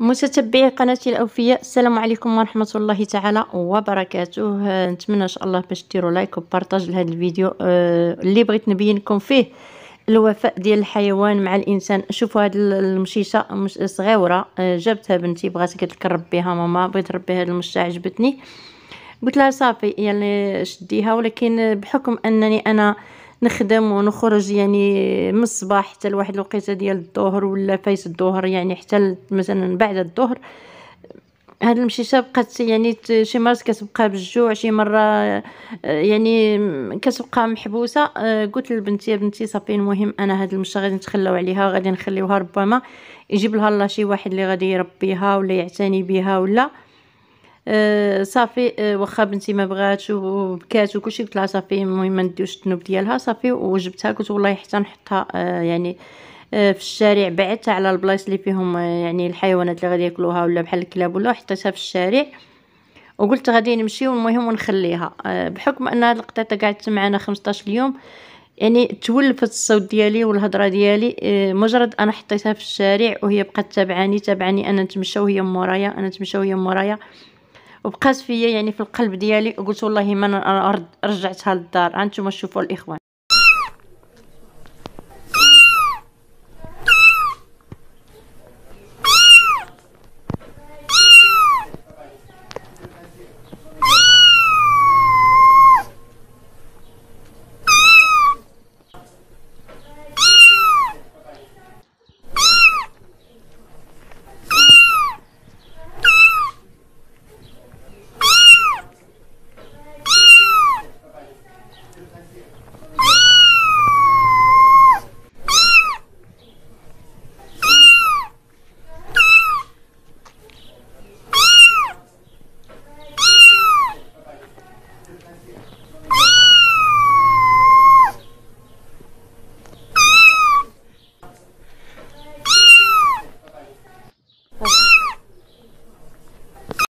متتبعي قناتي الاوفياء السلام عليكم ورحمه الله تعالى وبركاته نتمنى ان شاء الله باش ديروا لايك وبارطاج لهذا الفيديو آه، اللي بغيت نبين لكم فيه الوفاء ديال الحيوان مع الانسان شوفوا هذه المشيشه مش صغيره آه، جابتها بنتي بغات كتكرب بها ماما بغيت نربي هذه المشه عجبتني قلت لها صافي يعني شديها ولكن بحكم انني انا آه نخدم ونخرج يعني من الصباح حتى لواحد الوقيته ديال الظهر ولا فايت الظهر يعني حتى مثلا بعد الظهر هاد المشيشه بقات يعني شي مرات كتبقى بالجوع شي مره آه، يعني كتبقى محبوسه آه، قلت لبنتي يا بنتي صافي المهم انا هاد المشه غادي نتخلاو عليها غادي نخليوها ربما يجيب لها الله شي واحد اللي غادي يربيها ولا يعتني بها ولا أه، صافي أه، واخا بنتي ما بغاتش وبكات وكلشي قلت لها صافي المهم ما نديوش الذنوب ديالها صافي وجبتها قلت والله حتى نحطها أه، يعني في الشارع بعدتها على البلايص اللي فيهم يعني الحيوانات اللي غادي ياكلوها ولا بحال الكلاب ولا حطيتها في الشارع وقلت غادي نمشي المهم ونخليها بحكم ان هاد القطيطه قعدت معنا 15 يوم يعني تولفت الصوت ديالي والهضره ديالي مجرد انا حطيتها في الشارع وهي بقات تابعاني تابعاني انا نتمشى وهي مورايا انا نتمشى وهي مورايا وبقات فيا يعني في القلب ديالي قلت والله ما رجعتها للدار هانتوما شوفوا الاخوان